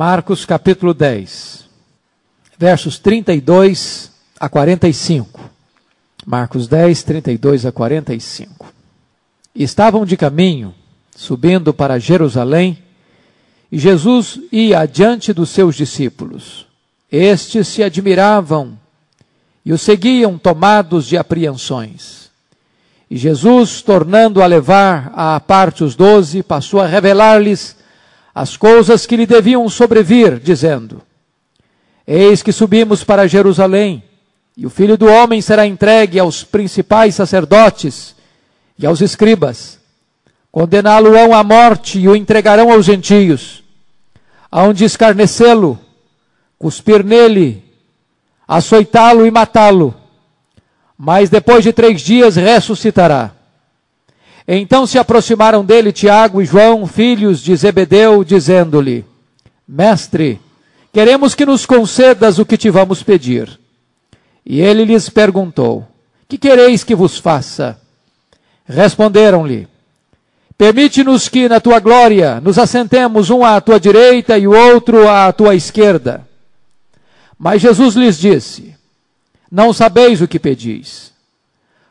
Marcos capítulo 10, versos 32 a 45. Marcos 10, 32 a 45. Estavam de caminho, subindo para Jerusalém, e Jesus ia adiante dos seus discípulos. Estes se admiravam e o seguiam tomados de apreensões. E Jesus, tornando a levar à parte os doze, passou a revelar-lhes as coisas que lhe deviam sobrevir, dizendo: Eis que subimos para Jerusalém, e o filho do homem será entregue aos principais sacerdotes e aos escribas. Condená-lo-ão à morte e o entregarão aos gentios, aonde escarnecê-lo, cuspir nele, açoitá-lo e matá-lo. Mas depois de três dias ressuscitará. Então se aproximaram dele Tiago e João, filhos de Zebedeu, dizendo-lhe: Mestre, queremos que nos concedas o que te vamos pedir. E ele lhes perguntou: Que quereis que vos faça? Responderam-lhe: Permite-nos que na tua glória nos assentemos um à tua direita e o outro à tua esquerda. Mas Jesus lhes disse: Não sabeis o que pedis.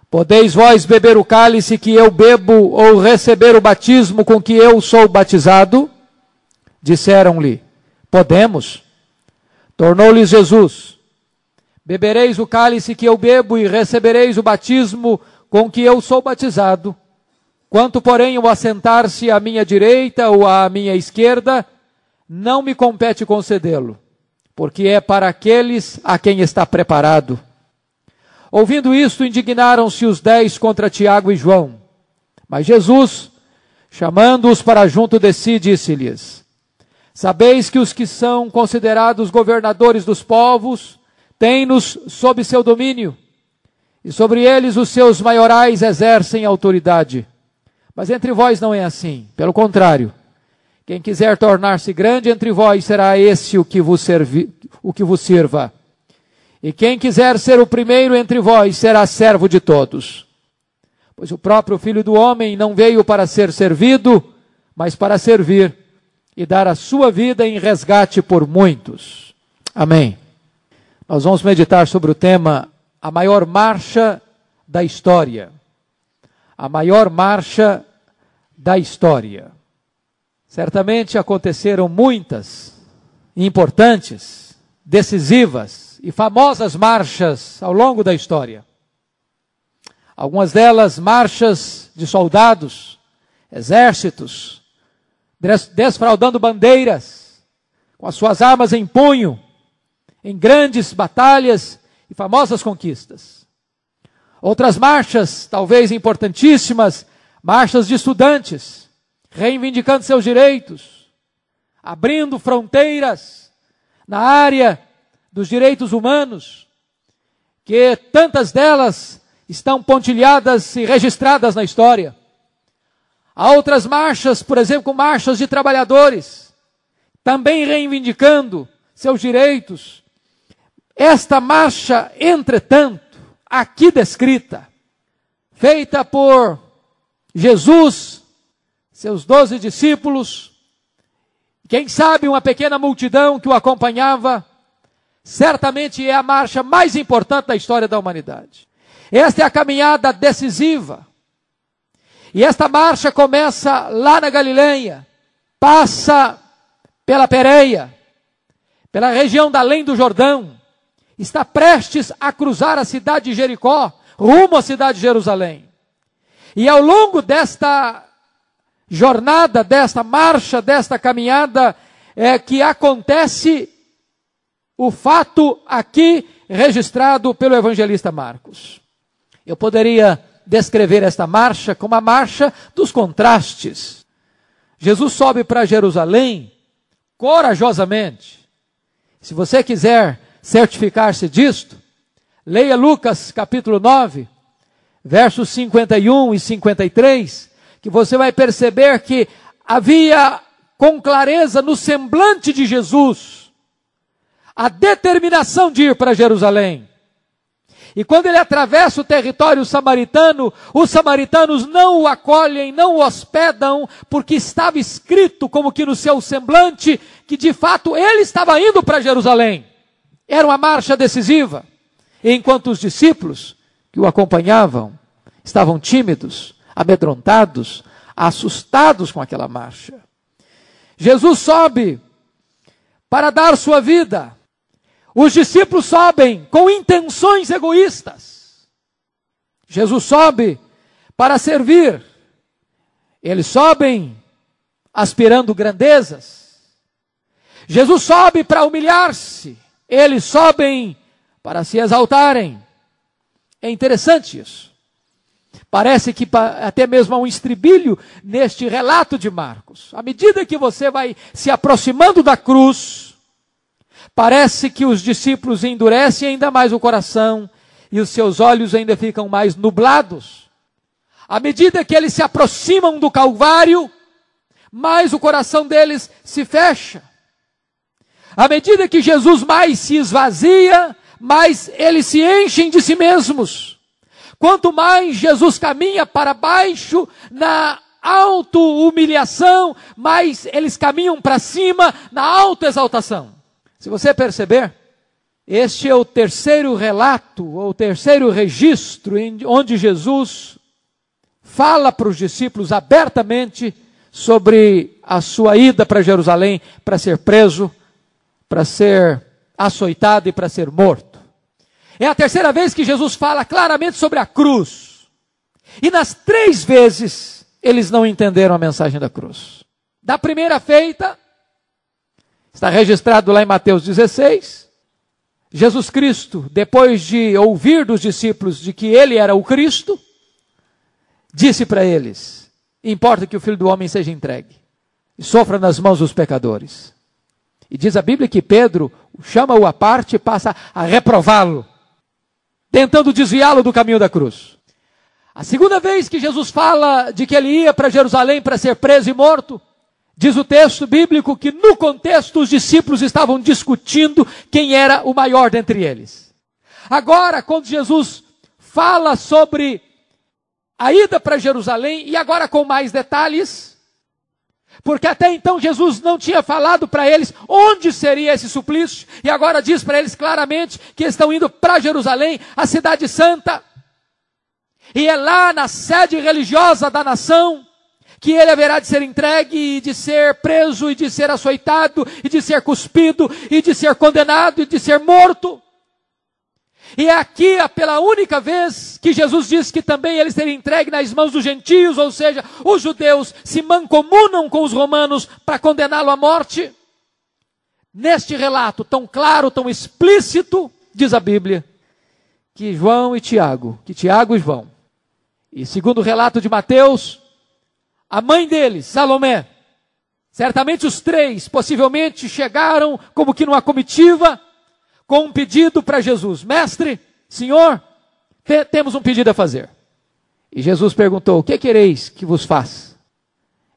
Podeis vós beber o cálice que eu bebo, ou receber o batismo com que eu sou batizado? Disseram-lhe: Podemos. Tornou-lhe Jesus: Bebereis o cálice que eu bebo e recebereis o batismo com que eu sou batizado. Quanto, porém, o assentar-se à minha direita ou à minha esquerda, não me compete concedê-lo, porque é para aqueles a quem está preparado. Ouvindo isto, indignaram-se os dez contra Tiago e João. Mas Jesus, chamando-os para junto de si, disse-lhes: Sabeis que os que são considerados governadores dos povos têm-nos sob seu domínio, e sobre eles os seus maiorais exercem autoridade. Mas entre vós não é assim, pelo contrário. Quem quiser tornar-se grande entre vós será esse o que vos, servi, o que vos sirva. E quem quiser ser o primeiro entre vós será servo de todos. Pois o próprio Filho do Homem não veio para ser servido, mas para servir e dar a sua vida em resgate por muitos. Amém. Nós vamos meditar sobre o tema A maior marcha da história. A maior marcha da história. Certamente aconteceram muitas importantes, decisivas e famosas marchas ao longo da história. Algumas delas marchas de soldados, exércitos, desfraudando bandeiras, com as suas armas em punho, em grandes batalhas e famosas conquistas. Outras marchas, talvez importantíssimas, marchas de estudantes, reivindicando seus direitos, abrindo fronteiras na área dos direitos humanos, que tantas delas estão pontilhadas e registradas na história. Há outras marchas, por exemplo, marchas de trabalhadores, também reivindicando seus direitos. Esta marcha, entretanto, aqui descrita, feita por Jesus, seus doze discípulos, quem sabe uma pequena multidão que o acompanhava, certamente é a marcha mais importante da história da humanidade. Esta é a caminhada decisiva. E esta marcha começa lá na Galileia, passa pela Pereia, pela região da além do Jordão, está prestes a cruzar a cidade de Jericó, rumo à cidade de Jerusalém. E ao longo desta jornada, desta marcha, desta caminhada, é, que acontece o fato aqui registrado pelo evangelista Marcos. Eu poderia descrever esta marcha como a marcha dos contrastes. Jesus sobe para Jerusalém corajosamente. Se você quiser certificar-se disto, leia Lucas capítulo 9, versos 51 e 53, que você vai perceber que havia com clareza no semblante de Jesus a determinação de ir para Jerusalém. E quando ele atravessa o território samaritano, os samaritanos não o acolhem, não o hospedam, porque estava escrito como que no seu semblante que de fato ele estava indo para Jerusalém. Era uma marcha decisiva. Enquanto os discípulos que o acompanhavam estavam tímidos, amedrontados, assustados com aquela marcha. Jesus sobe para dar sua vida os discípulos sobem com intenções egoístas. Jesus sobe para servir. Eles sobem aspirando grandezas. Jesus sobe para humilhar-se. Eles sobem para se exaltarem. É interessante isso. Parece que até mesmo há um estribilho neste relato de Marcos. À medida que você vai se aproximando da cruz, Parece que os discípulos endurecem ainda mais o coração e os seus olhos ainda ficam mais nublados. À medida que eles se aproximam do Calvário, mais o coração deles se fecha. À medida que Jesus mais se esvazia, mais eles se enchem de si mesmos. Quanto mais Jesus caminha para baixo na auto-humilhação, mais eles caminham para cima na auto-exaltação. Se você perceber, este é o terceiro relato, ou o terceiro registro, onde Jesus fala para os discípulos abertamente sobre a sua ida para Jerusalém para ser preso, para ser açoitado e para ser morto. É a terceira vez que Jesus fala claramente sobre a cruz. E nas três vezes eles não entenderam a mensagem da cruz. Da primeira feita, Está registrado lá em Mateus 16. Jesus Cristo, depois de ouvir dos discípulos de que ele era o Cristo, disse para eles: Importa que o filho do homem seja entregue e sofra nas mãos dos pecadores. E diz a Bíblia que Pedro chama-o à parte e passa a reprová-lo, tentando desviá-lo do caminho da cruz. A segunda vez que Jesus fala de que ele ia para Jerusalém para ser preso e morto, Diz o texto bíblico que no contexto os discípulos estavam discutindo quem era o maior dentre eles. Agora, quando Jesus fala sobre a ida para Jerusalém, e agora com mais detalhes, porque até então Jesus não tinha falado para eles onde seria esse suplício, e agora diz para eles claramente que estão indo para Jerusalém, a cidade santa, e é lá na sede religiosa da nação, que ele haverá de ser entregue e de ser preso e de ser açoitado e de ser cuspido e de ser condenado e de ser morto. E é aqui, pela única vez, que Jesus diz que também ele seria entregue nas mãos dos gentios, ou seja, os judeus se mancomunam com os romanos para condená-lo à morte. Neste relato tão claro, tão explícito, diz a Bíblia, que João e Tiago, que Tiago e João, e segundo o relato de Mateus, a mãe deles, Salomé. Certamente os três, possivelmente, chegaram como que numa comitiva com um pedido para Jesus: Mestre, Senhor, te, temos um pedido a fazer. E Jesus perguntou: O que quereis que vos faça?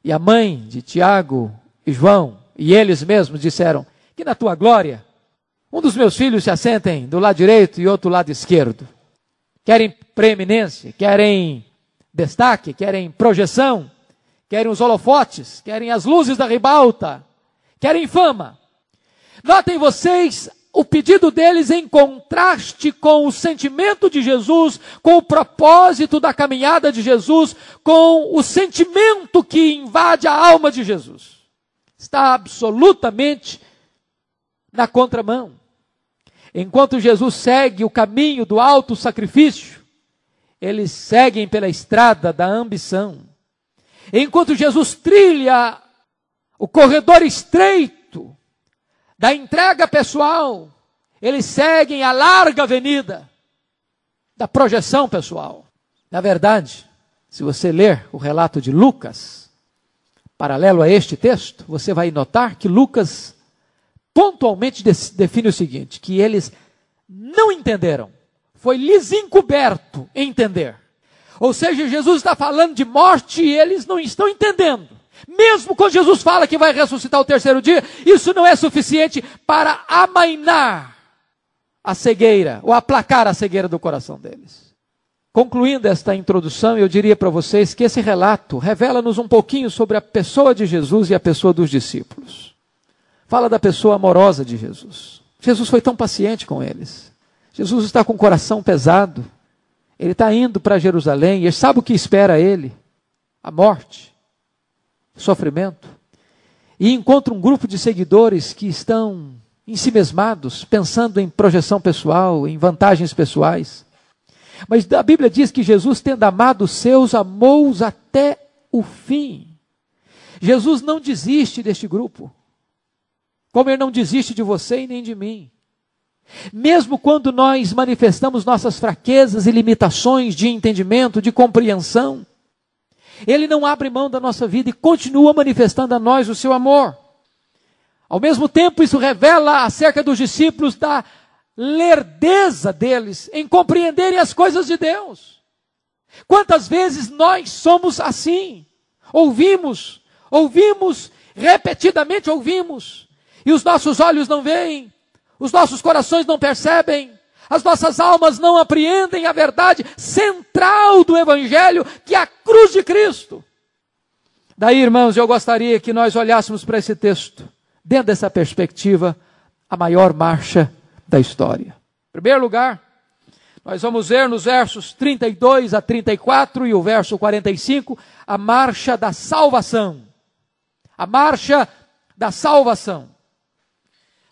E a mãe de Tiago e João, e eles mesmos disseram: Que na tua glória, um dos meus filhos se assentem do lado direito e outro lado esquerdo. Querem preeminência, querem destaque, querem projeção, querem os holofotes, querem as luzes da ribalta, querem fama. Notem vocês o pedido deles em contraste com o sentimento de Jesus, com o propósito da caminhada de Jesus, com o sentimento que invade a alma de Jesus. Está absolutamente na contramão. Enquanto Jesus segue o caminho do alto sacrifício, eles seguem pela estrada da ambição. Enquanto Jesus trilha o corredor estreito da entrega pessoal, eles seguem a larga avenida da projeção pessoal. Na verdade, se você ler o relato de Lucas, paralelo a este texto, você vai notar que Lucas pontualmente define o seguinte: que eles não entenderam, foi lhes encoberto entender. Ou seja, Jesus está falando de morte e eles não estão entendendo. Mesmo quando Jesus fala que vai ressuscitar o terceiro dia, isso não é suficiente para amainar a cegueira ou aplacar a cegueira do coração deles. Concluindo esta introdução, eu diria para vocês que esse relato revela-nos um pouquinho sobre a pessoa de Jesus e a pessoa dos discípulos. Fala da pessoa amorosa de Jesus. Jesus foi tão paciente com eles. Jesus está com o coração pesado. Ele está indo para Jerusalém, ele sabe o que espera ele: a morte, sofrimento. E encontra um grupo de seguidores que estão ensimesmados, pensando em projeção pessoal, em vantagens pessoais. Mas a Bíblia diz que Jesus, tendo amado os seus, amou-os até o fim. Jesus não desiste deste grupo, como ele não desiste de você e nem de mim. Mesmo quando nós manifestamos nossas fraquezas e limitações de entendimento, de compreensão, Ele não abre mão da nossa vida e continua manifestando a nós o seu amor. Ao mesmo tempo, isso revela acerca dos discípulos da lerdeza deles em compreenderem as coisas de Deus. Quantas vezes nós somos assim? Ouvimos, ouvimos, repetidamente ouvimos, e os nossos olhos não veem, os nossos corações não percebem, as nossas almas não apreendem a verdade central do Evangelho, que é a cruz de Cristo. Daí, irmãos, eu gostaria que nós olhássemos para esse texto, dentro dessa perspectiva, a maior marcha da história. Em primeiro lugar, nós vamos ver nos versos 32 a 34 e o verso 45 a marcha da salvação. A marcha da salvação.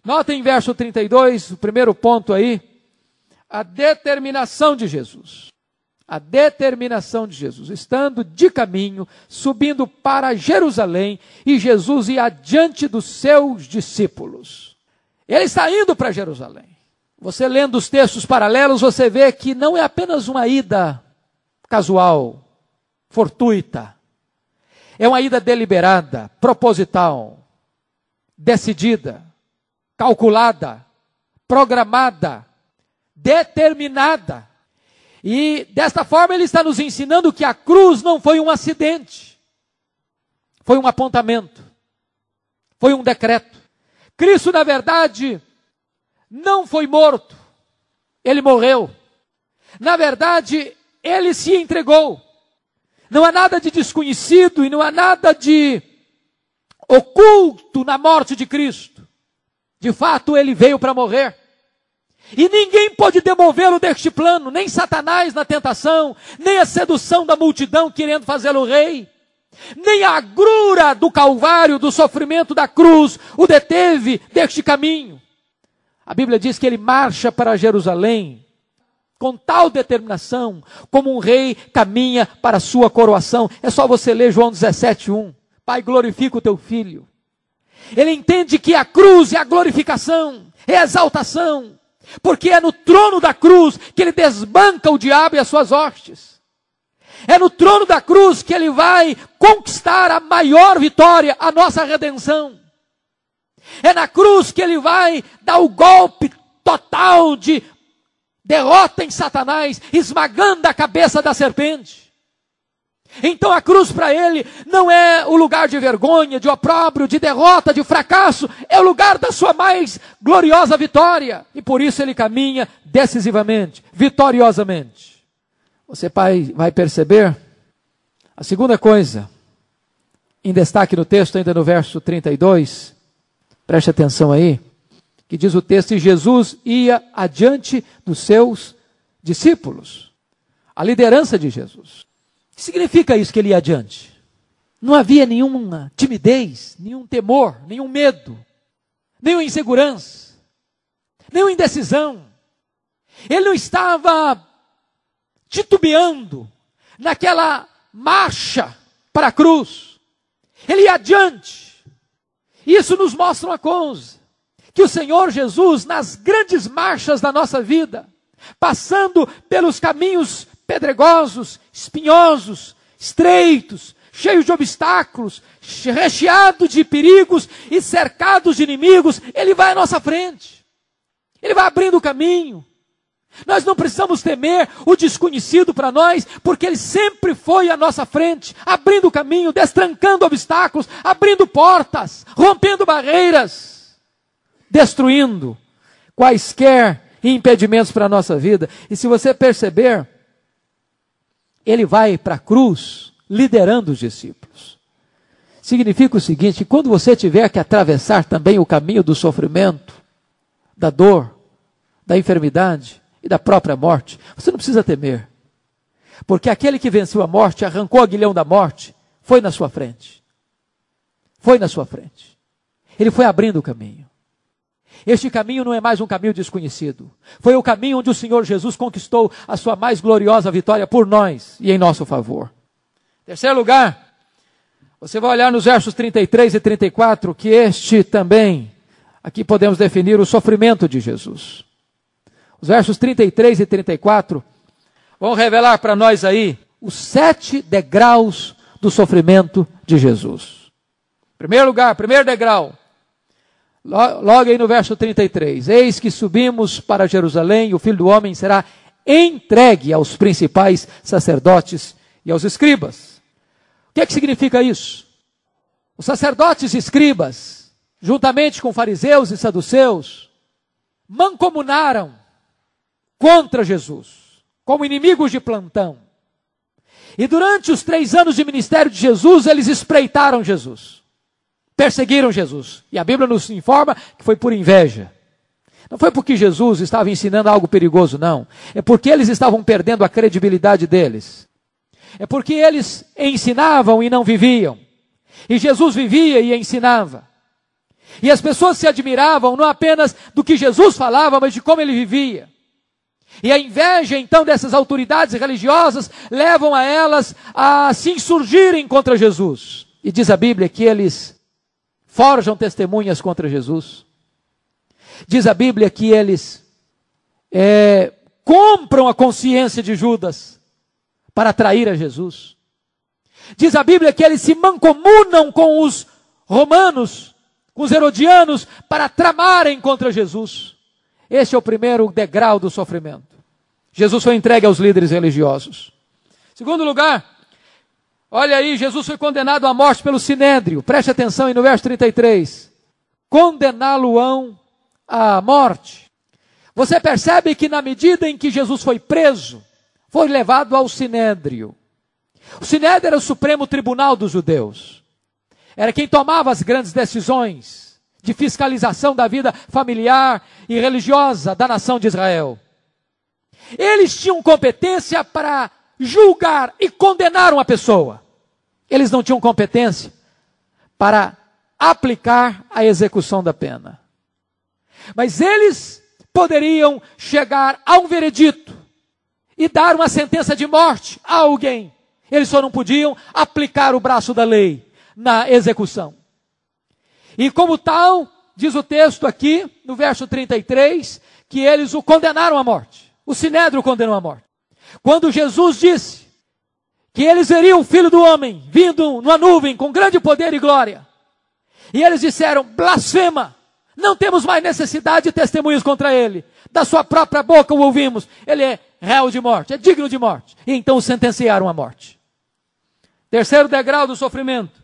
Notem verso 32, o primeiro ponto aí, a determinação de Jesus. A determinação de Jesus, estando de caminho, subindo para Jerusalém, e Jesus ia adiante dos seus discípulos. Ele está indo para Jerusalém. Você lendo os textos paralelos, você vê que não é apenas uma ida casual, fortuita. É uma ida deliberada, proposital, decidida calculada, programada, determinada. E desta forma ele está nos ensinando que a cruz não foi um acidente, foi um apontamento, foi um decreto. Cristo, na verdade, não foi morto, ele morreu. Na verdade, ele se entregou. Não há nada de desconhecido e não há nada de oculto na morte de Cristo. De fato, ele veio para morrer. E ninguém pode demovê-lo deste plano, nem Satanás na tentação, nem a sedução da multidão querendo fazê-lo rei, nem a agrura do Calvário, do sofrimento da cruz, o deteve deste caminho. A Bíblia diz que ele marcha para Jerusalém com tal determinação, como um rei caminha para a sua coroação. É só você ler João 17, 1. Pai, glorifica o teu filho. Ele entende que a cruz é a glorificação, é a exaltação, porque é no trono da cruz que ele desbanca o diabo e as suas hostes. É no trono da cruz que ele vai conquistar a maior vitória, a nossa redenção. É na cruz que ele vai dar o golpe total de derrota em Satanás, esmagando a cabeça da serpente. Então a cruz para ele não é o lugar de vergonha, de opróbrio, de derrota, de fracasso, é o lugar da sua mais gloriosa vitória. E por isso ele caminha decisivamente, vitoriosamente. Você vai perceber a segunda coisa, em destaque no texto, ainda no verso 32, preste atenção aí, que diz o texto: E Jesus ia adiante dos seus discípulos. A liderança de Jesus. Significa isso que ele ia adiante. Não havia nenhuma timidez, nenhum temor, nenhum medo, nenhuma insegurança, nenhuma indecisão. Ele não estava titubeando naquela marcha para a cruz. Ele ia adiante. Isso nos mostra uma coisa: que o Senhor Jesus, nas grandes marchas da nossa vida, passando pelos caminhos pedregosos, espinhosos, estreitos, cheios de obstáculos, recheado de perigos e cercados de inimigos, ele vai à nossa frente. Ele vai abrindo o caminho. Nós não precisamos temer o desconhecido para nós, porque ele sempre foi à nossa frente, abrindo o caminho, destrancando obstáculos, abrindo portas, rompendo barreiras, destruindo quaisquer impedimentos para a nossa vida. E se você perceber, ele vai para a cruz liderando os discípulos. Significa o seguinte: quando você tiver que atravessar também o caminho do sofrimento, da dor, da enfermidade e da própria morte, você não precisa temer. Porque aquele que venceu a morte, arrancou o aguilhão da morte, foi na sua frente. Foi na sua frente. Ele foi abrindo o caminho. Este caminho não é mais um caminho desconhecido. Foi o caminho onde o Senhor Jesus conquistou a sua mais gloriosa vitória por nós e em nosso favor. Terceiro lugar, você vai olhar nos versos 33 e 34 que este também, aqui podemos definir o sofrimento de Jesus. Os versos 33 e 34 vão revelar para nós aí os sete degraus do sofrimento de Jesus. Primeiro lugar, primeiro degrau, Logo aí no verso 33. Eis que subimos para Jerusalém, e o filho do homem será entregue aos principais sacerdotes e aos escribas. O que é que significa isso? Os sacerdotes e escribas, juntamente com fariseus e saduceus, mancomunaram contra Jesus, como inimigos de plantão. E durante os três anos de ministério de Jesus, eles espreitaram Jesus perseguiram Jesus. E a Bíblia nos informa que foi por inveja. Não foi porque Jesus estava ensinando algo perigoso, não. É porque eles estavam perdendo a credibilidade deles. É porque eles ensinavam e não viviam. E Jesus vivia e ensinava. E as pessoas se admiravam não apenas do que Jesus falava, mas de como ele vivia. E a inveja então dessas autoridades religiosas levam a elas a se insurgirem contra Jesus. E diz a Bíblia que eles forjam testemunhas contra Jesus. Diz a Bíblia que eles é, compram a consciência de Judas para atrair a Jesus. Diz a Bíblia que eles se mancomunam com os romanos, com os herodianos, para tramarem contra Jesus. Este é o primeiro degrau do sofrimento. Jesus foi entregue aos líderes religiosos. Segundo lugar, Olha aí, Jesus foi condenado à morte pelo sinédrio. Preste atenção aí no verso 33. Condená-lo-ão à morte. Você percebe que na medida em que Jesus foi preso, foi levado ao sinédrio. O sinédrio era o supremo tribunal dos judeus. Era quem tomava as grandes decisões de fiscalização da vida familiar e religiosa da nação de Israel. Eles tinham competência para julgar e condenar uma pessoa. Eles não tinham competência para aplicar a execução da pena. Mas eles poderiam chegar a um veredito e dar uma sentença de morte a alguém. Eles só não podiam aplicar o braço da lei na execução. E como tal, diz o texto aqui, no verso 33, que eles o condenaram à morte. O sinédrio condenou à morte. Quando Jesus disse que eles veriam o filho do homem vindo numa nuvem com grande poder e glória, e eles disseram: blasfema! Não temos mais necessidade de testemunhos contra ele. Da sua própria boca o ouvimos. Ele é réu de morte, é digno de morte. E então o sentenciaram à morte. Terceiro degrau do sofrimento.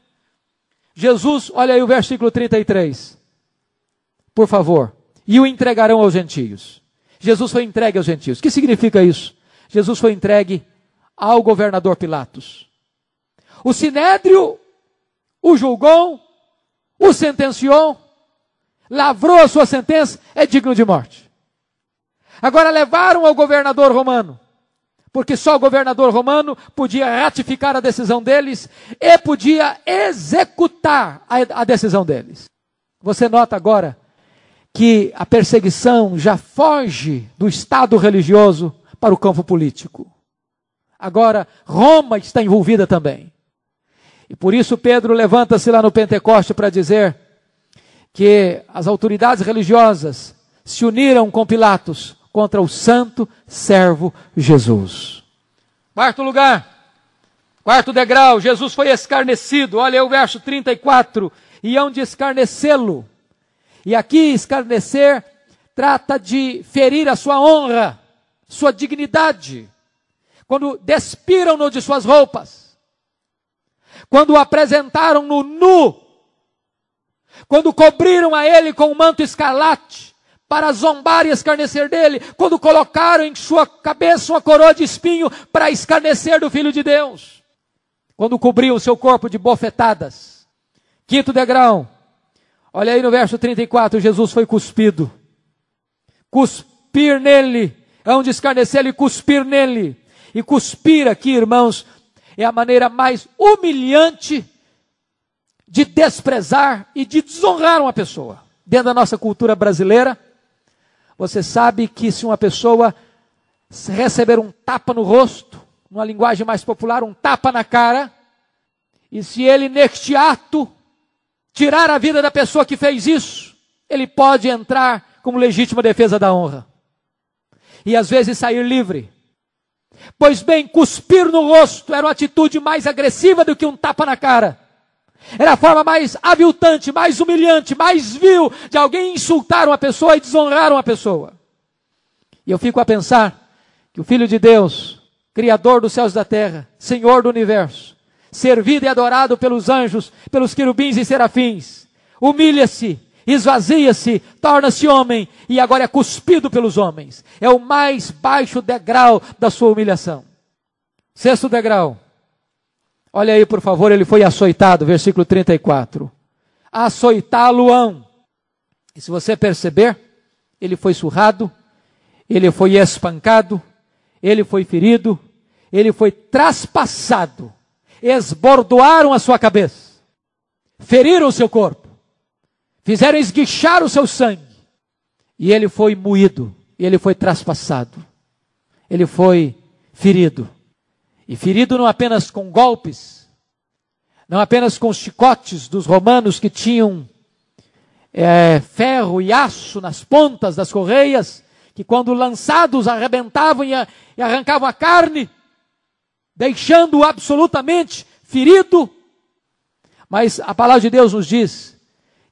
Jesus, olha aí o versículo 33. Por favor, e o entregarão aos gentios. Jesus foi entregue aos gentios. O que significa isso? Jesus foi entregue ao governador Pilatos. O sinédrio o julgou, o sentenciou, lavrou a sua sentença, é digno de morte. Agora levaram ao governador romano, porque só o governador romano podia ratificar a decisão deles e podia executar a, a decisão deles. Você nota agora que a perseguição já foge do estado religioso para o campo político. Agora, Roma está envolvida também. E por isso Pedro levanta-se lá no Pentecoste para dizer que as autoridades religiosas se uniram com Pilatos contra o santo servo Jesus. Quarto lugar, quarto degrau, Jesus foi escarnecido. Olha aí o verso 34. E hão de escarnecê-lo. E aqui escarnecer trata de ferir a sua honra sua dignidade, quando despiram-no de suas roupas, quando o apresentaram-no nu, quando cobriram a ele com um manto escarlate, para zombar e escarnecer dele, quando colocaram em sua cabeça uma coroa de espinho para escarnecer do Filho de Deus, quando cobriam seu corpo de bofetadas. Quinto degrau, olha aí no verso 34, Jesus foi cuspido. Cuspir nele hão é de escarnecê-lo e cuspir nele. E cuspir aqui, irmãos, é a maneira mais humilhante de desprezar e de desonrar uma pessoa. Dentro da nossa cultura brasileira, você sabe que se uma pessoa receber um tapa no rosto, numa linguagem mais popular, um tapa na cara, e se ele neste ato tirar a vida da pessoa que fez isso, ele pode entrar como legítima defesa da honra e às vezes sair livre. Pois bem, cuspir no rosto era uma atitude mais agressiva do que um tapa na cara. Era a forma mais aviltante, mais humilhante, mais vil de alguém insultar uma pessoa e desonrar uma pessoa. E eu fico a pensar que o Filho de Deus, Criador dos céus e da terra, Senhor do universo, servido e adorado pelos anjos, pelos querubins e serafins, humilha-se esvazia-se, torna-se homem e agora é cuspido pelos homens. É o mais baixo degrau da sua humilhação. Sexto degrau. Olha aí, por favor, ele foi açoitado, versículo 34. Açoitá-lo-ão. E se você perceber, ele foi surrado, ele foi espancado, ele foi ferido, ele foi traspassado. Esbordoaram a sua cabeça, feriram o seu corpo Fizeram esguichar o seu sangue. E ele foi moído, e ele foi traspassado, ele foi ferido. E ferido não apenas com golpes, não apenas com os chicotes dos romanos que tinham é, ferro e aço nas pontas das correias, que quando lançados arrebentavam e, e arrancavam a carne, deixando-o absolutamente ferido. Mas a palavra de Deus nos diz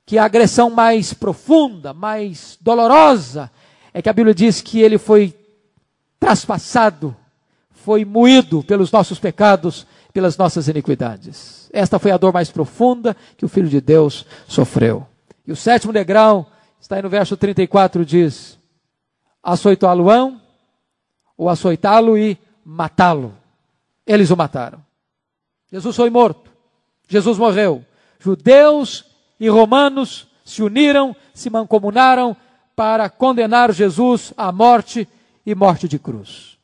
que a agressão mais profunda, mais dolorosa, é que a Bíblia diz que ele foi traspassado, foi moído pelos nossos pecados, pelas nossas iniquidades. Esta foi a dor mais profunda que o Filho de Deus sofreu. E o sétimo degrau está aí no verso 34, diz: açoitá-lo-ão, ou açoitá-lo e matá-lo. Eles o mataram. Jesus foi morto. Jesus morreu. Judeus e romanos se uniram, se mancomunaram para condenar Jesus à morte e morte de cruz.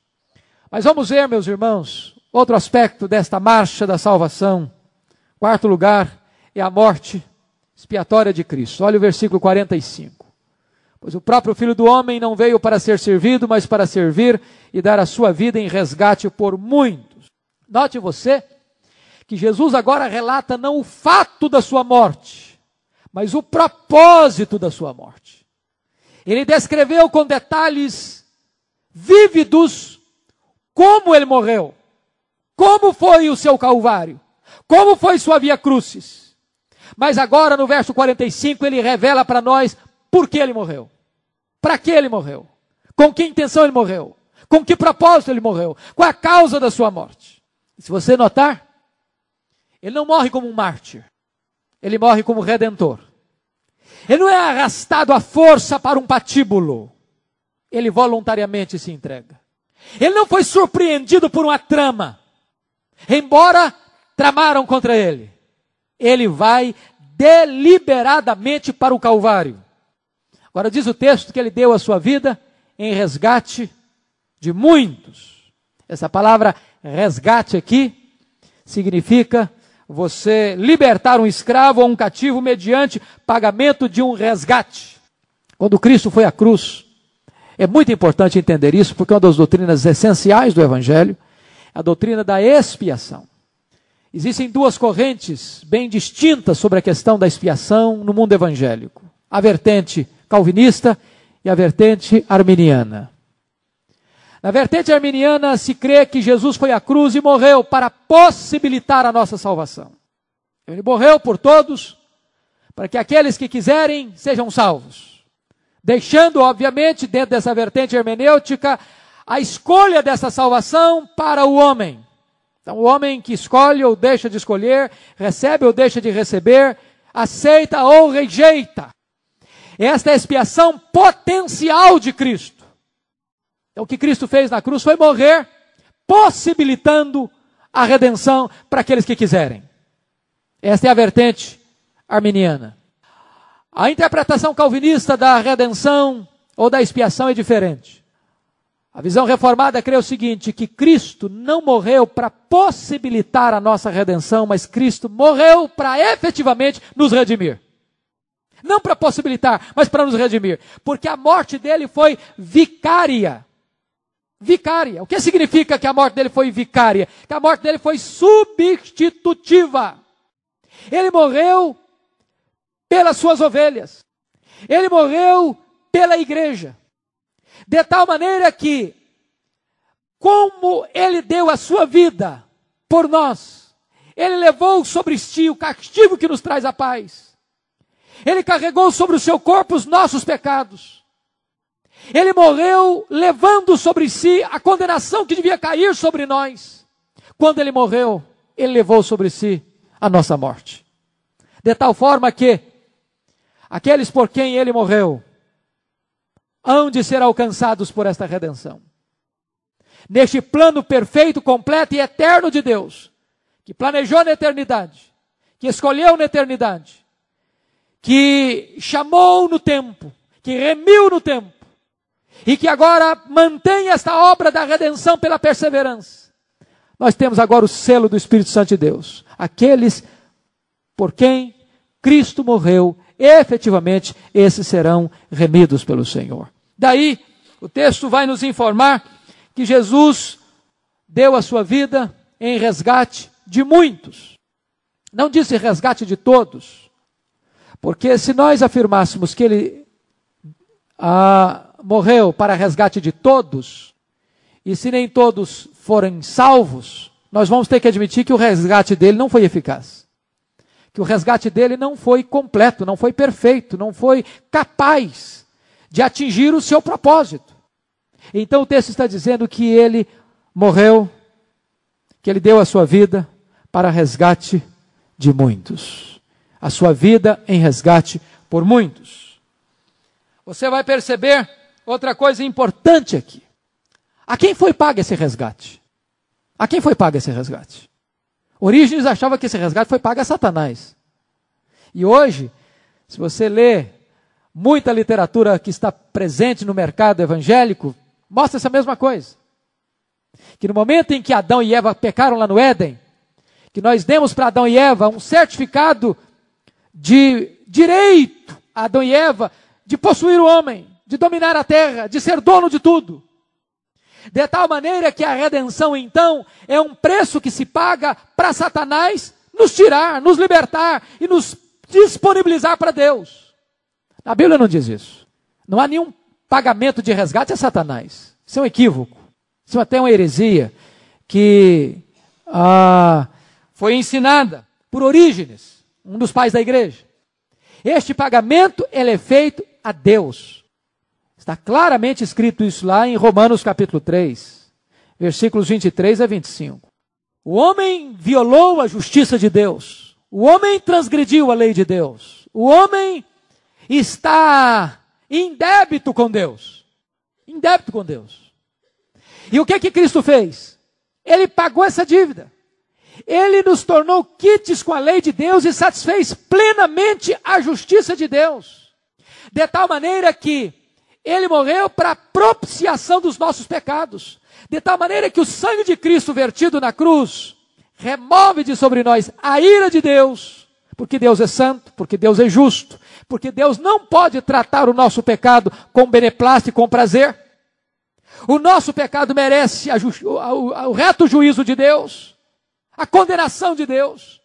Mas vamos ver, meus irmãos, outro aspecto desta marcha da salvação. Quarto lugar é a morte expiatória de Cristo. Olha o versículo 45. Pois o próprio Filho do Homem não veio para ser servido, mas para servir e dar a sua vida em resgate por muitos. Note você que Jesus agora relata não o fato da sua morte, mas o propósito da sua morte. Ele descreveu com detalhes vívidos como ele morreu, como foi o seu calvário, como foi sua via crucis. Mas agora no verso 45 ele revela para nós por que ele morreu. Para que ele morreu? Com que intenção ele morreu? Com que propósito ele morreu? Qual é a causa da sua morte? se você notar, ele não morre como um mártir. Ele morre como redentor. Ele não é arrastado à força para um patíbulo. Ele voluntariamente se entrega. Ele não foi surpreendido por uma trama. Embora tramaram contra ele, ele vai deliberadamente para o Calvário. Agora diz o texto que ele deu a sua vida em resgate de muitos. Essa palavra resgate aqui significa você libertar um escravo ou um cativo mediante pagamento de um resgate. Quando Cristo foi à cruz, é muito importante entender isso, porque é uma das doutrinas essenciais do Evangelho é a doutrina da expiação. Existem duas correntes bem distintas sobre a questão da expiação no mundo evangélico: a vertente calvinista e a vertente arminiana. Na vertente arminiana se crê que Jesus foi à cruz e morreu para possibilitar a nossa salvação. Ele morreu por todos, para que aqueles que quiserem sejam salvos. Deixando, obviamente, dentro dessa vertente hermenêutica, a escolha dessa salvação para o homem. Então, o homem que escolhe ou deixa de escolher, recebe ou deixa de receber, aceita ou rejeita. Esta é a expiação potencial de Cristo. Então, o que Cristo fez na cruz foi morrer, possibilitando a redenção para aqueles que quiserem. Esta é a vertente arminiana. A interpretação calvinista da redenção ou da expiação é diferente. A visão reformada crê o seguinte: que Cristo não morreu para possibilitar a nossa redenção, mas Cristo morreu para efetivamente nos redimir. Não para possibilitar, mas para nos redimir. Porque a morte dele foi vicária, vicária. O que significa que a morte dele foi vicária? Que a morte dele foi substitutiva. Ele morreu pelas suas ovelhas. Ele morreu pela igreja. De tal maneira que, como ele deu a sua vida por nós, ele levou sobre si o castigo que nos traz a paz. Ele carregou sobre o seu corpo os nossos pecados. Ele morreu levando sobre si a condenação que devia cair sobre nós. Quando ele morreu, ele levou sobre si a nossa morte. De tal forma que aqueles por quem ele morreu hão de ser alcançados por esta redenção. Neste plano perfeito, completo e eterno de Deus, que planejou na eternidade, que escolheu na eternidade, que chamou no tempo, que remiu no tempo, e que agora mantém esta obra da redenção pela perseverança. Nós temos agora o selo do Espírito Santo de Deus. Aqueles por quem Cristo morreu, efetivamente, esses serão remidos pelo Senhor. Daí, o texto vai nos informar que Jesus deu a sua vida em resgate de muitos. Não disse resgate de todos, porque se nós afirmássemos que ele ah, morreu para resgate de todos, e se nem todos forem salvos, nós vamos ter que admitir que o resgate dele não foi eficaz. Que o resgate dele não foi completo, não foi perfeito, não foi capaz de atingir o seu propósito. Então o texto está dizendo que ele morreu, que ele deu a sua vida para resgate de muitos. A sua vida em resgate por muitos. Você vai perceber Outra coisa importante aqui. A quem foi pago esse resgate? A quem foi pago esse resgate? Orígenes achava que esse resgate foi pago a Satanás. E hoje, se você lê muita literatura que está presente no mercado evangélico, mostra essa mesma coisa. Que no momento em que Adão e Eva pecaram lá no Éden, que nós demos para Adão e Eva um certificado de direito, Adão e Eva, de possuir o homem de dominar a terra, de ser dono de tudo. De tal maneira que a redenção, então, é um preço que se paga para Satanás nos tirar, nos libertar e nos disponibilizar para Deus. A Bíblia não diz isso. Não há nenhum pagamento de resgate a Satanás. Isso é um equívoco. Isso é até uma heresia que ah, foi ensinada por Orígenes, um dos pais da igreja. Este pagamento ele é feito a Deus. Está claramente escrito isso lá em Romanos capítulo 3, versículos 23 a 25. O homem violou a justiça de Deus. O homem transgrediu a lei de Deus. O homem está em débito com Deus. Em débito com Deus. E o que que Cristo fez? Ele pagou essa dívida. Ele nos tornou quites com a lei de Deus e satisfez plenamente a justiça de Deus. De tal maneira que ele morreu para propiciação dos nossos pecados, de tal maneira que o sangue de Cristo vertido na cruz remove de sobre nós a ira de Deus, porque Deus é santo, porque Deus é justo, porque Deus não pode tratar o nosso pecado com beneplácito e com prazer. O nosso pecado merece o, o reto juízo de Deus, a condenação de Deus.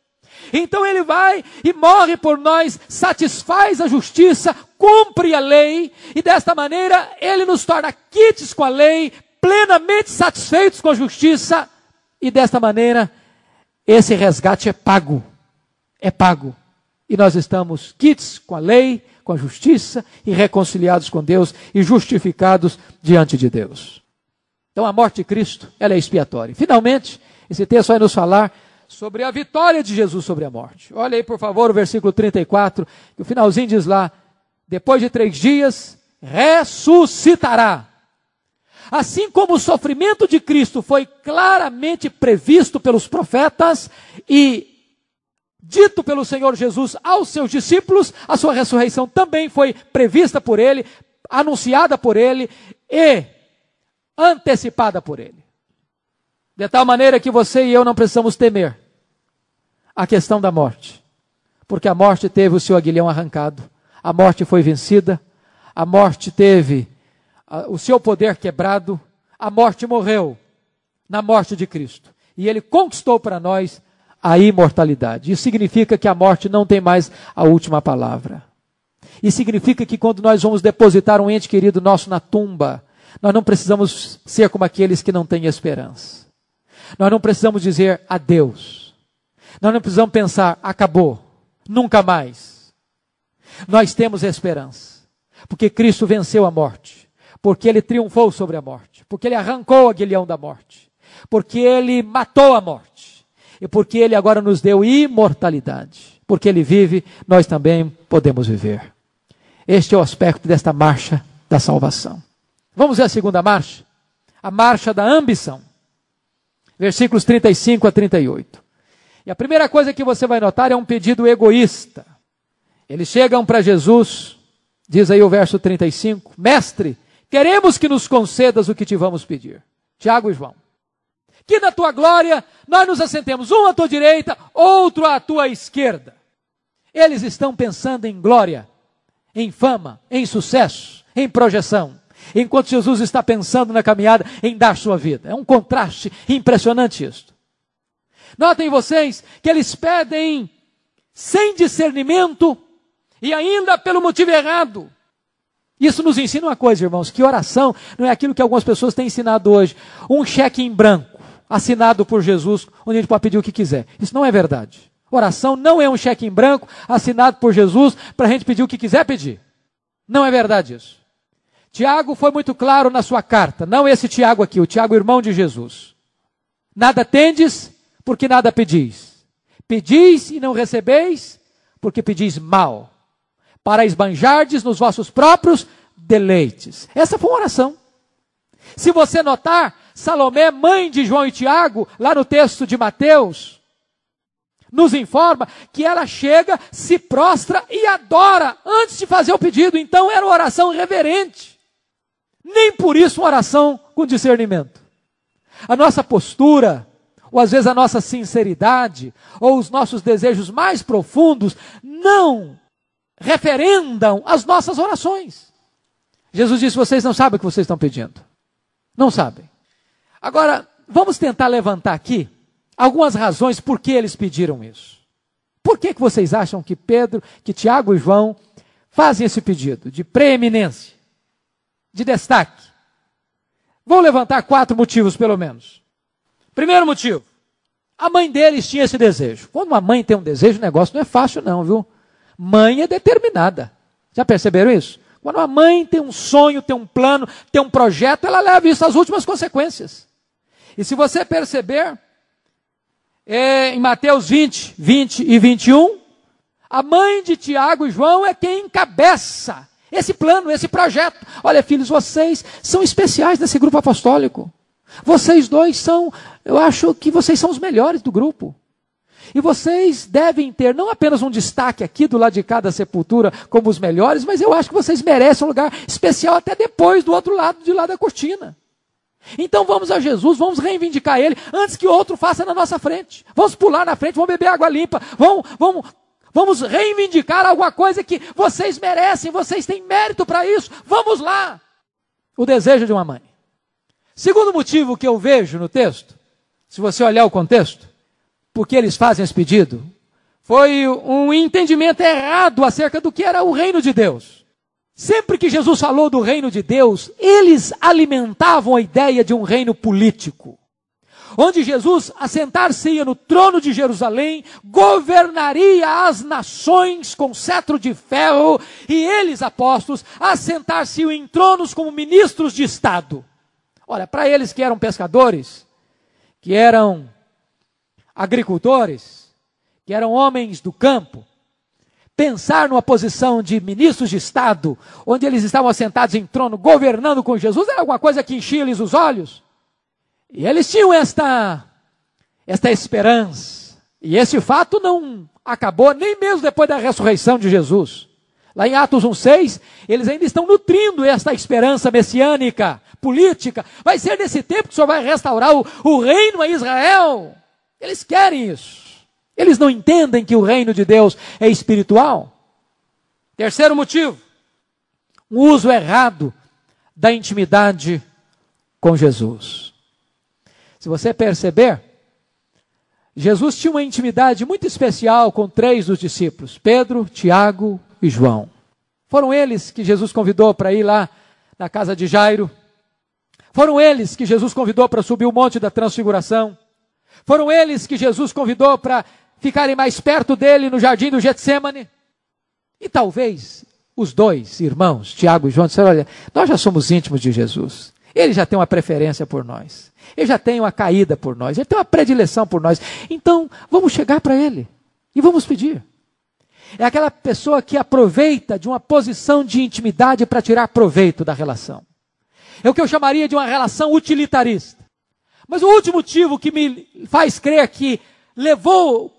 Então ele vai e morre por nós, satisfaz a justiça, cumpre a lei, e desta maneira ele nos torna quites com a lei, plenamente satisfeitos com a justiça, e desta maneira esse resgate é pago. É pago. E nós estamos quites com a lei, com a justiça e reconciliados com Deus e justificados diante de Deus. Então a morte de Cristo, ela é expiatória. Finalmente, esse texto vai nos falar sobre a vitória de Jesus sobre a morte. Olha aí, por favor, o versículo 34, que o finalzinho diz lá: depois de três dias, ressuscitará. Assim como o sofrimento de Cristo foi claramente previsto pelos profetas e dito pelo Senhor Jesus aos seus discípulos, a sua ressurreição também foi prevista por ele, anunciada por ele e antecipada por ele. De tal maneira que você e eu não precisamos temer a questão da morte. Porque a morte teve o seu aguilhão arrancado, a morte foi vencida, a morte teve ah, o seu poder quebrado, a morte morreu na morte de Cristo. E ele conquistou para nós a imortalidade. Isso significa que a morte não tem mais a última palavra. Isso significa que quando nós vamos depositar um ente querido nosso na tumba, nós não precisamos ser como aqueles que não têm esperança. Nós não precisamos dizer adeus. Nós não precisamos pensar, acabou, nunca mais. Nós temos esperança, porque Cristo venceu a morte, porque ele triunfou sobre a morte, porque ele arrancou o aguilhão da morte, porque ele matou a morte e porque ele agora nos deu imortalidade. Porque ele vive, nós também podemos viver. Este é o aspecto desta marcha da salvação. Vamos ver a segunda marcha? A marcha da ambição versículos 35 a 38. E a primeira coisa que você vai notar é um pedido egoísta. Eles chegam para Jesus, diz aí o verso 35, Mestre, queremos que nos concedas o que te vamos pedir. Tiago e João. Que na tua glória nós nos assentemos, um à tua direita, outro à tua esquerda. Eles estão pensando em glória, em fama, em sucesso, em projeção enquanto Jesus está pensando na caminhada em dar sua vida. É um contraste impressionante isto. Notem vocês que eles pedem sem discernimento e ainda pelo motivo errado. Isso nos ensina uma coisa, irmãos, que oração não é aquilo que algumas pessoas têm ensinado hoje. Um cheque em branco, assinado por Jesus, onde a gente pode pedir o que quiser. Isso não é verdade. Oração não é um cheque em branco assinado por Jesus para a gente pedir o que quiser pedir. Não é verdade isso. Tiago foi muito claro na sua carta, não esse Tiago aqui, o Tiago irmão de Jesus. Nada tendes, porque nada pedis. Pedis e não recebeis, porque pedis mal, para esbanjardes nos vossos próprios deleites. Essa foi uma oração. Se você notar, Salomé, mãe de João e Tiago, lá no texto de Mateus, nos informa que ela chega, se prostra e adora antes de fazer o pedido. Então era uma oração reverente. Nem por isso uma oração com discernimento. A nossa postura, ou às vezes a nossa sinceridade, ou os nossos desejos mais profundos, não referendam as nossas orações. Jesus disse: vocês não sabem o que vocês estão pedindo. Não sabem. Agora, vamos tentar levantar aqui algumas razões por que eles pediram isso. Por que, que vocês acham que Pedro, que Tiago e João fazem esse pedido de preeminência? de destaque. Vou levantar quatro motivos, pelo menos. Primeiro motivo: a mãe deles tinha esse desejo. Quando uma mãe tem um desejo, o negócio não é fácil, não, viu? Mãe é determinada. Já perceberam isso? Quando uma mãe tem um sonho, tem um plano, tem um projeto, ela leva isso às últimas consequências. E se você perceber, é, em Mateus 20, 20 e 21, a mãe de Tiago e João é quem encabeça esse plano, esse projeto. Olha, filhos, vocês são especiais nesse grupo apostólico. Vocês dois são, eu acho que vocês são os melhores do grupo. E vocês devem ter não apenas um destaque aqui do lado de cada sepultura como os melhores, mas eu acho que vocês merecem um lugar especial até depois do outro lado, de lá da cortina. Então vamos a Jesus, vamos reivindicar Ele antes que outro faça na nossa frente. Vamos pular na frente, vamos beber água limpa, vamos, vamos Vamos reivindicar alguma coisa que vocês merecem, vocês têm mérito para isso. Vamos lá! O desejo de uma mãe. Segundo motivo que eu vejo no texto, se você olhar o contexto, porque eles fazem esse pedido, foi um entendimento errado acerca do que era o reino de Deus. Sempre que Jesus falou do reino de Deus, eles alimentavam a ideia de um reino político onde Jesus assentar-se-ia no trono de Jerusalém, governaria as nações com cetro de ferro, e eles, apóstolos, assentar-se-iam em tronos como ministros de Estado. Olha, para eles que eram pescadores, que eram agricultores, que eram homens do campo, pensar numa posição de ministros de Estado, onde eles estavam assentados em trono, governando com Jesus, era alguma coisa que enchia-lhes os olhos. E eles tinham esta, esta esperança. E esse fato não acabou nem mesmo depois da ressurreição de Jesus. Lá em Atos 1,6, eles ainda estão nutrindo esta esperança messiânica, política. Vai ser nesse tempo que o Senhor vai restaurar o, o reino a Israel. Eles querem isso. Eles não entendem que o reino de Deus é espiritual. Terceiro motivo, um uso errado da intimidade com Jesus. Se você perceber, Jesus tinha uma intimidade muito especial com três dos discípulos: Pedro, Tiago e João. Foram eles que Jesus convidou para ir lá na casa de Jairo. Foram eles que Jesus convidou para subir o monte da transfiguração. Foram eles que Jesus convidou para ficarem mais perto dele no jardim do Getsemane. E talvez os dois irmãos, Tiago e João, disseram: Olha, nós já somos íntimos de Jesus. Ele já tem uma preferência por nós. Ele já tem uma caída por nós, ele tem uma predileção por nós. Então, vamos chegar para ele e vamos pedir. É aquela pessoa que aproveita de uma posição de intimidade para tirar proveito da relação. É o que eu chamaria de uma relação utilitarista. Mas o último motivo que me faz crer que levou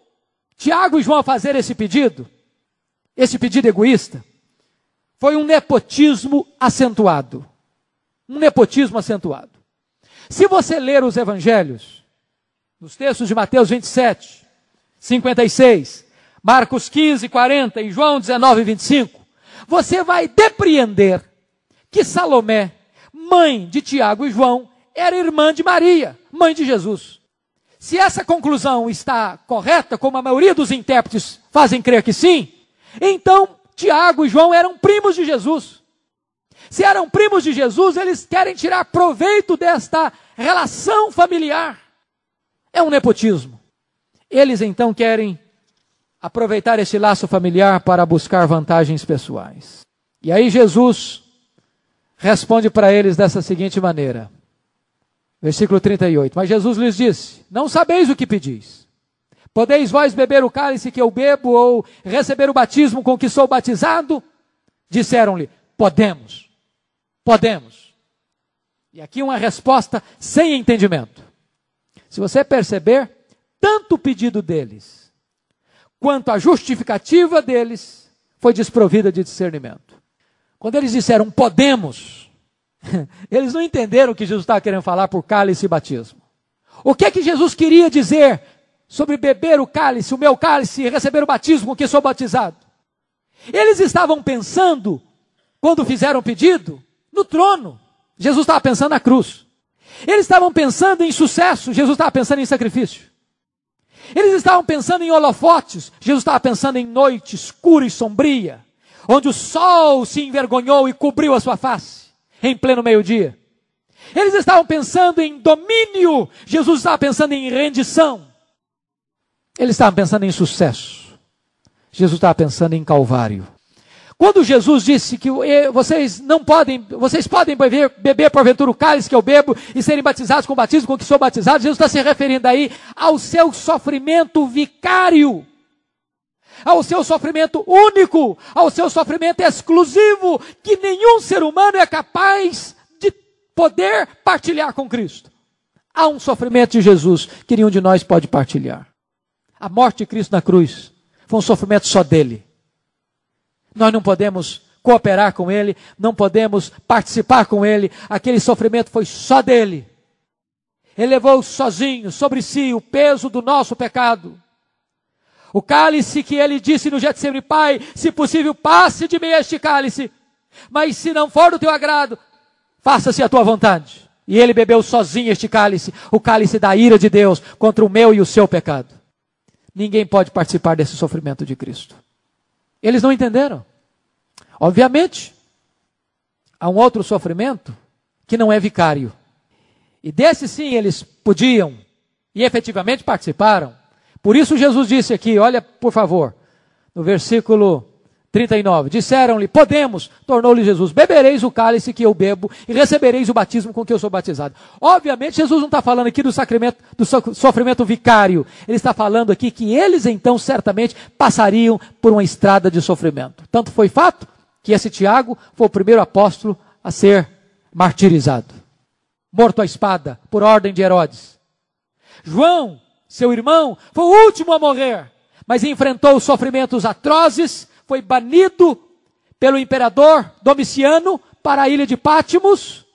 Tiago e João a fazer esse pedido, esse pedido egoísta, foi um nepotismo acentuado. Um nepotismo acentuado. Se você ler os evangelhos, nos textos de Mateus 27, 56, Marcos 15, 40 e João 19, 25, você vai depreender que Salomé, mãe de Tiago e João, era irmã de Maria, mãe de Jesus. Se essa conclusão está correta, como a maioria dos intérpretes fazem crer que sim, então Tiago e João eram primos de Jesus. Se eram primos de Jesus, eles querem tirar proveito desta relação familiar. É um nepotismo. Eles então querem aproveitar esse laço familiar para buscar vantagens pessoais. E aí Jesus responde para eles dessa seguinte maneira. Versículo 38. Mas Jesus lhes disse: Não sabeis o que pedis. Podeis vós beber o cálice que eu bebo ou receber o batismo com que sou batizado? Disseram-lhe: Podemos podemos. E aqui uma resposta sem entendimento. Se você perceber, tanto o pedido deles quanto a justificativa deles foi desprovida de discernimento. Quando eles disseram podemos, eles não entenderam o que Jesus estava querendo falar por cálice e batismo. O que é que Jesus queria dizer sobre beber o cálice, o meu cálice e receber o batismo que sou batizado? Eles estavam pensando, quando fizeram o pedido, no trono. Jesus estava pensando na cruz. Eles estavam pensando em sucesso, Jesus estava pensando em sacrifício. Eles estavam pensando em holofotes, Jesus estava pensando em noite escura e sombria, onde o sol se envergonhou e cobriu a sua face, em pleno meio-dia. Eles estavam pensando em domínio, Jesus estava pensando em rendição. Eles estavam pensando em sucesso, Jesus estava pensando em calvário. Quando Jesus disse que eh, vocês não podem, vocês podem beber, beber porventura o cálice que eu bebo e serem batizados com o batismo com que sou batizado, Jesus está se referindo aí ao seu sofrimento vicário, ao seu sofrimento único, ao seu sofrimento exclusivo, que nenhum ser humano é capaz de poder partilhar com Cristo. Há um sofrimento de Jesus que nenhum de nós pode partilhar. A morte de Cristo na cruz foi um sofrimento só dele nós não podemos cooperar com ele, não podemos participar com ele. Aquele sofrimento foi só dele. Ele levou sozinho sobre si o peso do nosso pecado. O cálice que ele disse no Getsemane, Pai, se possível, passe de mim este cálice, mas se não for do teu agrado, faça-se a tua vontade. E ele bebeu sozinho este cálice, o cálice da ira de Deus contra o meu e o seu pecado. Ninguém pode participar desse sofrimento de Cristo. Eles não entenderam. Obviamente, há um outro sofrimento que não é vicário. E desse sim eles podiam e efetivamente participaram. Por isso Jesus disse aqui, olha por favor, no versículo 39. Disseram-lhe: Podemos. Tornou-lhe Jesus: Bebereis o cálice que eu bebo e recebereis o batismo com que eu sou batizado. Obviamente, Jesus não está falando aqui do, sacramento, do sofrimento vicário. Ele está falando aqui que eles então certamente passariam por uma estrada de sofrimento. Tanto foi fato que esse Tiago foi o primeiro apóstolo a ser martirizado, morto à espada por ordem de Herodes. João, seu irmão, foi o último a morrer, mas enfrentou sofrimentos atrozes foi banido pelo imperador Domiciano para a ilha de Pátimos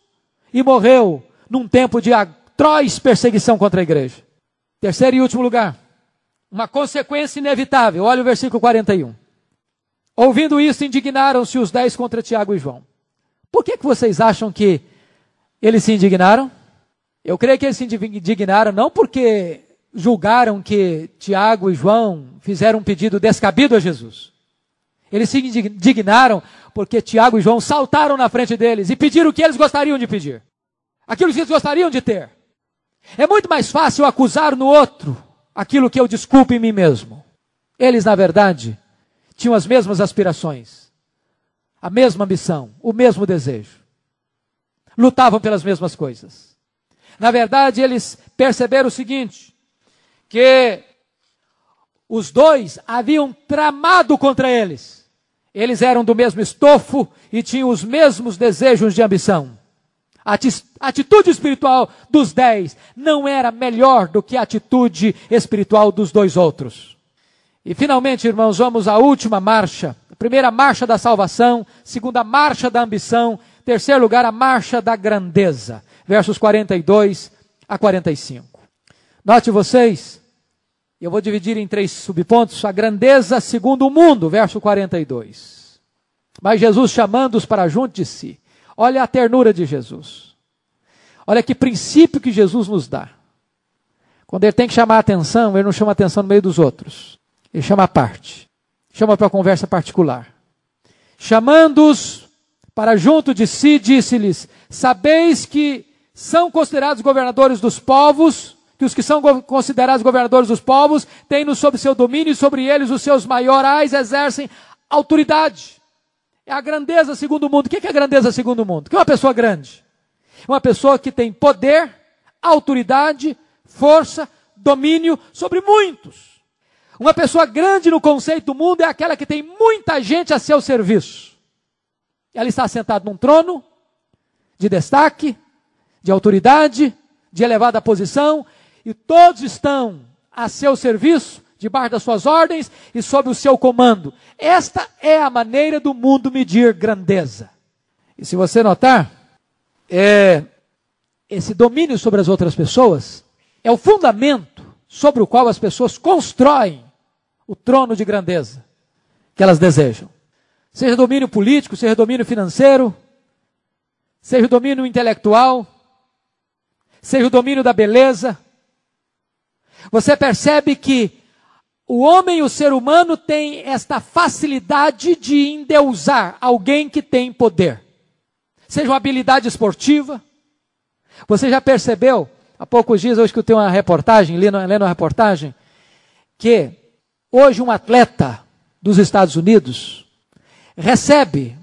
e morreu num tempo de atroz perseguição contra a igreja. Terceiro e último lugar, uma consequência inevitável. Olha o versículo 41. Ouvindo isso, indignaram-se os dez contra Tiago e João. Por que, que vocês acham que eles se indignaram? Eu creio que eles se indignaram não porque julgaram que Tiago e João fizeram um pedido descabido a Jesus, eles se indignaram porque Tiago e João saltaram na frente deles e pediram o que eles gostariam de pedir. Aquilo que eles gostariam de ter. É muito mais fácil acusar no outro aquilo que eu desculpo em mim mesmo. Eles, na verdade, tinham as mesmas aspirações, a mesma ambição, o mesmo desejo. Lutavam pelas mesmas coisas. Na verdade, eles perceberam o seguinte: que os dois haviam tramado contra eles eles eram do mesmo estofo e tinham os mesmos desejos de ambição. A atitude espiritual dos dez não era melhor do que a atitude espiritual dos dois outros. E finalmente, irmãos, vamos à última marcha. A primeira marcha da salvação, segunda marcha da ambição, terceiro lugar a marcha da grandeza, versos 42 a 45. Note vocês eu vou dividir em três subpontos. A grandeza segundo o mundo, verso 42. Mas Jesus chamando-os para junto de si. Olha a ternura de Jesus. Olha que princípio que Jesus nos dá. Quando ele tem que chamar a atenção, ele não chama a atenção no meio dos outros. Ele chama a parte. Chama para uma conversa particular. Chamando-os para junto de si, disse-lhes: Sabeis que são considerados governadores dos povos que os que são considerados governadores dos povos têm no sob seu domínio e sobre eles os seus maiorais exercem autoridade. É a grandeza segundo o mundo. O que é, é a grandeza segundo o mundo? O que é uma pessoa grande? Uma pessoa que tem poder, autoridade, força, domínio sobre muitos. Uma pessoa grande no conceito do mundo é aquela que tem muita gente a seu serviço. Ela está sentada num trono de destaque, de autoridade, de elevada posição, e todos estão a seu serviço, debaixo das suas ordens e sob o seu comando. Esta é a maneira do mundo medir grandeza. E se você notar, é, esse domínio sobre as outras pessoas é o fundamento sobre o qual as pessoas constroem o trono de grandeza que elas desejam. Seja domínio político, seja domínio financeiro, seja domínio intelectual, seja o domínio da beleza, você percebe que o homem, o ser humano, tem esta facilidade de endeusar alguém que tem poder. Seja uma habilidade esportiva. Você já percebeu? Há poucos dias eu escutei uma reportagem, lendo, lendo uma reportagem, que hoje um atleta dos Estados Unidos recebe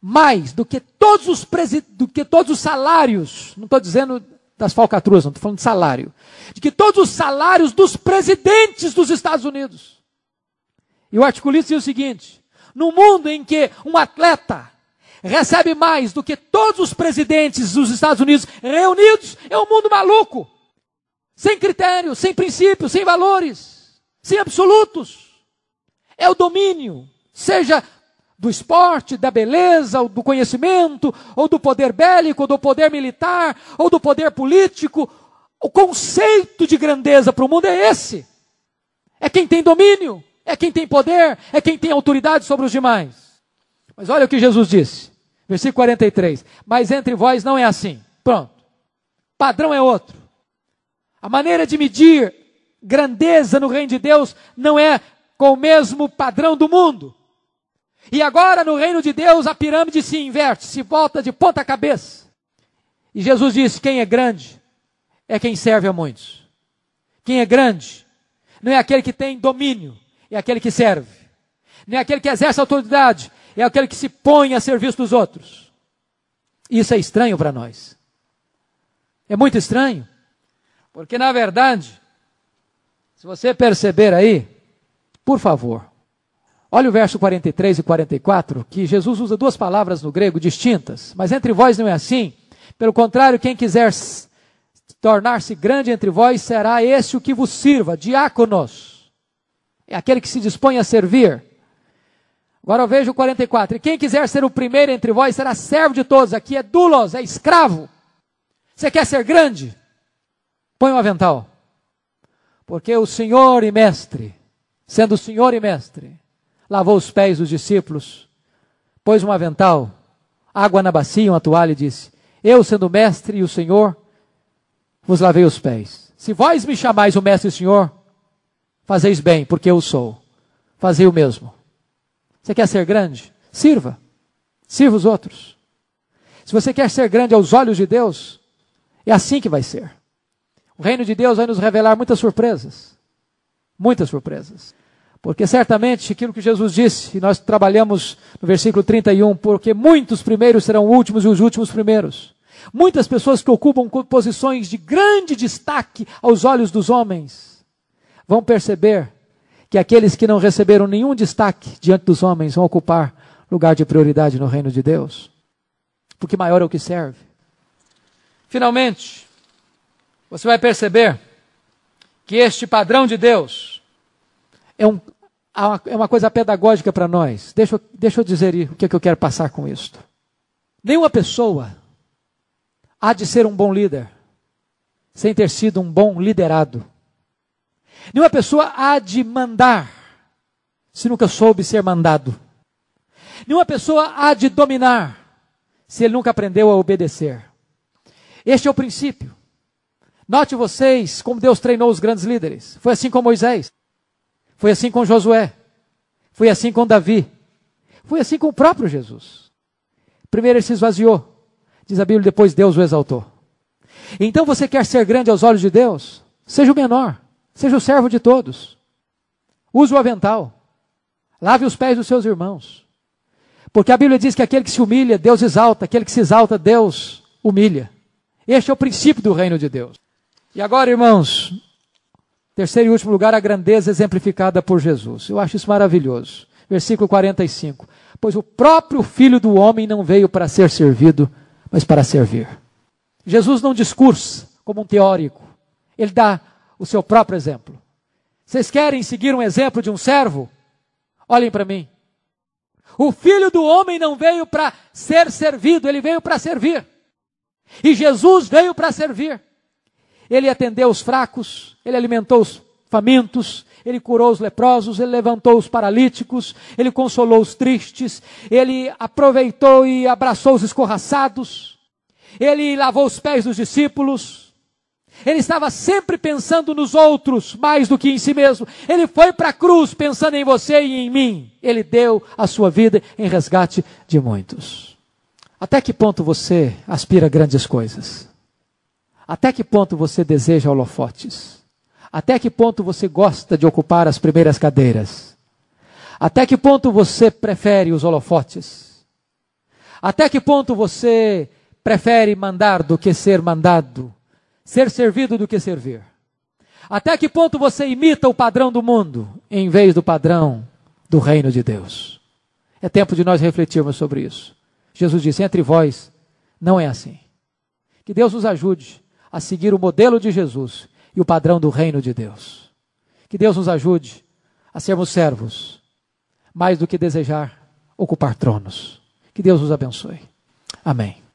mais do que todos os, do que todos os salários, não estou dizendo das falcatruas, não estou falando de salário. De que todos os salários dos presidentes dos Estados Unidos. E o articulista diz o seguinte: no mundo em que um atleta recebe mais do que todos os presidentes dos Estados Unidos reunidos, é um mundo maluco. Sem critérios, sem princípios, sem valores, sem absolutos. É o domínio, seja do esporte, da beleza, ou do conhecimento, ou do poder bélico, ou do poder militar, ou do poder político. O conceito de grandeza para o mundo é esse. É quem tem domínio, é quem tem poder, é quem tem autoridade sobre os demais. Mas olha o que Jesus disse, versículo 43. Mas entre vós não é assim. Pronto. Padrão é outro. A maneira de medir grandeza no reino de Deus não é com o mesmo padrão do mundo. E agora no reino de Deus a pirâmide se inverte, se volta de ponta cabeça. E Jesus disse: quem é grande é quem serve a muitos. Quem é grande não é aquele que tem domínio, é aquele que serve. Não é aquele que exerce autoridade, é aquele que se põe a serviço dos outros. Isso é estranho para nós. É muito estranho, porque na verdade, se você perceber aí, por favor, Olha o verso 43 e 44, que Jesus usa duas palavras no grego distintas, mas entre vós não é assim. Pelo contrário, quem quiser tornar-se grande entre vós, será esse o que vos sirva, diáconos. É aquele que se dispõe a servir. Agora eu vejo o 44. E quem quiser ser o primeiro entre vós, será servo de todos. Aqui é dulos, é escravo. Você quer ser grande? Põe um avental. Porque o Senhor e Mestre, sendo o Senhor e Mestre, lavou os pés dos discípulos, pôs um avental, água na bacia, uma toalha e disse: Eu, sendo mestre e o Senhor, vos lavei os pés. Se vós me chamais o mestre e o Senhor, fazeis bem, porque eu sou. Fazei o mesmo. Você quer ser grande? Sirva. Sirva os outros. Se você quer ser grande aos olhos de Deus, é assim que vai ser. O reino de Deus vai nos revelar muitas surpresas. Muitas surpresas. Porque certamente aquilo que Jesus disse, e nós trabalhamos no versículo 31, porque muitos primeiros serão últimos e os últimos primeiros. Muitas pessoas que ocupam posições de grande destaque aos olhos dos homens vão perceber que aqueles que não receberam nenhum destaque diante dos homens vão ocupar lugar de prioridade no reino de Deus. Porque maior é o que serve. Finalmente, você vai perceber que este padrão de Deus é um é uma coisa pedagógica para nós. Deixa, deixa eu dizer o que, é que eu quero passar com isto. Nenhuma pessoa há de ser um bom líder sem ter sido um bom liderado. Nenhuma pessoa há de mandar se nunca soube ser mandado. Nenhuma pessoa há de dominar se ele nunca aprendeu a obedecer. Este é o princípio. Note vocês como Deus treinou os grandes líderes. Foi assim com Moisés. Foi assim com Josué. Foi assim com Davi. Foi assim com o próprio Jesus. Primeiro ele se esvaziou. Diz a Bíblia, depois Deus o exaltou. Então você quer ser grande aos olhos de Deus? Seja o menor. Seja o servo de todos. Use o avental. Lave os pés dos seus irmãos. Porque a Bíblia diz que aquele que se humilha, Deus exalta. Aquele que se exalta, Deus humilha. Este é o princípio do reino de Deus. E agora, irmãos, Terceiro e último lugar, a grandeza exemplificada por Jesus. Eu acho isso maravilhoso. Versículo 45. Pois o próprio Filho do Homem não veio para ser servido, mas para servir. Jesus não discursa como um teórico. Ele dá o seu próprio exemplo. Vocês querem seguir um exemplo de um servo? Olhem para mim. O filho do homem não veio para ser servido, ele veio para servir. E Jesus veio para servir. Ele atendeu os fracos, ele alimentou os famintos, ele curou os leprosos, ele levantou os paralíticos, ele consolou os tristes, ele aproveitou e abraçou os escorraçados, ele lavou os pés dos discípulos. Ele estava sempre pensando nos outros mais do que em si mesmo. Ele foi para a cruz pensando em você e em mim. Ele deu a sua vida em resgate de muitos. Até que ponto você aspira grandes coisas? Até que ponto você deseja holofotes? Até que ponto você gosta de ocupar as primeiras cadeiras? Até que ponto você prefere os holofotes? Até que ponto você prefere mandar do que ser mandado? Ser servido do que servir? Até que ponto você imita o padrão do mundo em vez do padrão do reino de Deus? É tempo de nós refletirmos sobre isso. Jesus disse: entre vós não é assim. Que Deus nos ajude a seguir o modelo de Jesus e o padrão do reino de Deus. Que Deus nos ajude a sermos servos, mais do que desejar ocupar tronos. Que Deus nos abençoe. Amém.